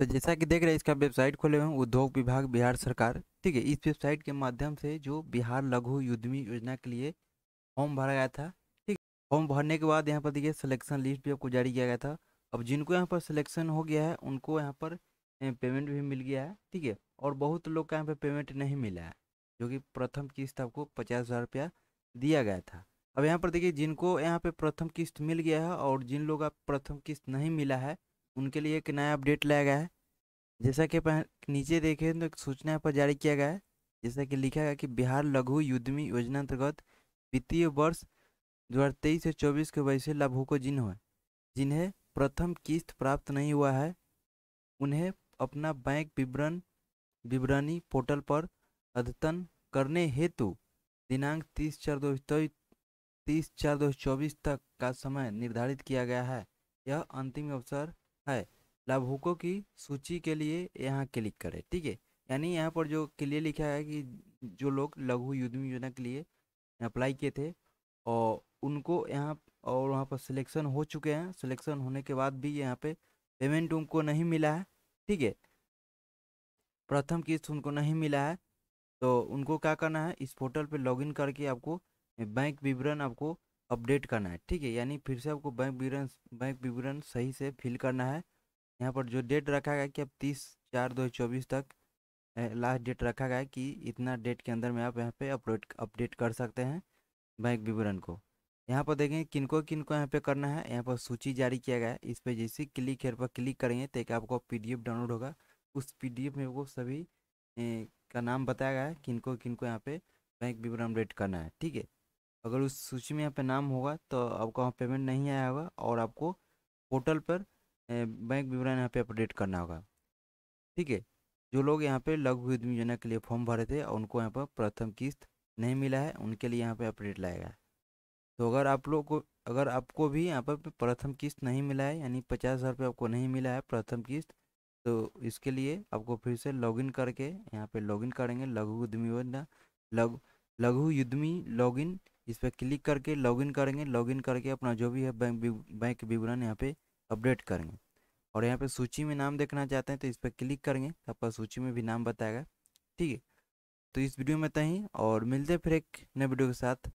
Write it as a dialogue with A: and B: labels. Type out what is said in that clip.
A: तो जैसा कि देख रहे हैं इसका वेबसाइट खोले हुए हैं उद्योग विभाग बिहार सरकार ठीक है इस वेबसाइट के माध्यम से जो बिहार लघु युद्धमी योजना के लिए फॉर्म भरा गया था ठीक फॉर्म भरने के बाद यहाँ पर देखिए सिलेक्शन लिस्ट भी आपको जारी किया गया था अब जिनको यहाँ पर सिलेक्शन हो गया है उनको यहाँ पर पेमेंट भी मिल गया है ठीक है और बहुत लोग का यहाँ पर पेमेंट नहीं मिला है जो कि प्रथम किस्त आपको पचास हज़ार रुपया दिया गया था अब यहाँ पर देखिए जिनको यहाँ पे प्रथम किस्त मिल गया है और जिन लोग का प्रथम किस्त नहीं मिला है उनके लिए एक नया अपडेट लाया गया है जैसा कि नीचे देखें तो सूचना पर जारी किया गया है जैसा कि लिखा गया कि बिहार लघु युद्धमी योजना अंतर्गत वित्तीय वर्ष दो हज़ार तेईस से चौबीस के वैसे लाभुकों हुए जिन्हें प्रथम किस्त प्राप्त नहीं हुआ है उन्हें अपना बैंक विवरण विवरणी पोर्टल पर अद्यतन करने हेतु दिनांक तीस चार दो तीस चार दो चौबीस तक का समय निर्धारित किया गया है यह अंतिम अवसर है लाभुकों की सूची के लिए यहाँ क्लिक करें ठीक है यानी यहाँ पर जो क्लियर लिखा है कि जो लोग लघु युद्ध योजना के लिए अप्लाई किए थे और उनको यहाँ और वहाँ पर सिलेक्शन हो चुके हैं सिलेक्शन होने के बाद भी यहाँ पे पेमेंट उनको नहीं मिला है ठीक है प्रथम किस्त उनको नहीं मिला है तो उनको क्या करना है इस पोर्टल पे लॉगिन करके आपको बैंक विवरण आपको अपडेट करना है ठीक है यानी फिर से आपको बैंक विवरण बैंक विवरण सही से फिल करना है यहाँ पर जो डेट रखा गया कि आप तीस चार दो चौबीस तक लास्ट डेट रखा गया कि इतना डेट के अंदर में आप यहाँ पे अपडेट अपडेट कर सकते हैं बैंक विवरण को यहाँ पर देखें किनको किनको यहाँ पे करना है यहाँ पर सूची जारी किया गया है इस पर जैसे क्लिक हेयर पर क्लिक करेंगे तो एक आपको पी डाउनलोड होगा उस पी में वो सभी का नाम बताया गया है किनको किनको यहाँ पर बैंक विवरण अपडेट करना है ठीक है अगर उस सूची में यहाँ पे नाम होगा तो आपका वहाँ पेमेंट नहीं आया होगा और आपको पोर्टल पर बैंक विवरण यहाँ पे अपडेट करना होगा ठीक है जो लोग यहाँ पे लघु उद्यमी योजना के लिए फॉर्म भरे थे और उनको यहाँ पर प्रथम किस्त नहीं मिला है उनके लिए यहाँ पे अपडेट लाएगा तो अगर आप लोग को अगर आपको भी यहाँ पर प्रथम किस्त नहीं मिला है यानी पचास हज़ार आपको नहीं मिला है प्रथम किस्त तो इसके लिए आपको फिर से लॉगिन करके यहाँ पे लॉगिन करेंगे लघु उद्यमी योजना लघु लघु उद्यमी लॉगिन इस पर क्लिक करके लॉगिन करेंगे लॉगिन करके अपना जो भी है बैंक बैंक विवरण यहाँ पे अपडेट करेंगे और यहाँ पे सूची में नाम देखना चाहते हैं तो इस पर क्लिक करेंगे आपका सूची में भी नाम बताएगा ठीक है तो इस वीडियो में तहीं और मिलते हैं फिर एक नए वीडियो के साथ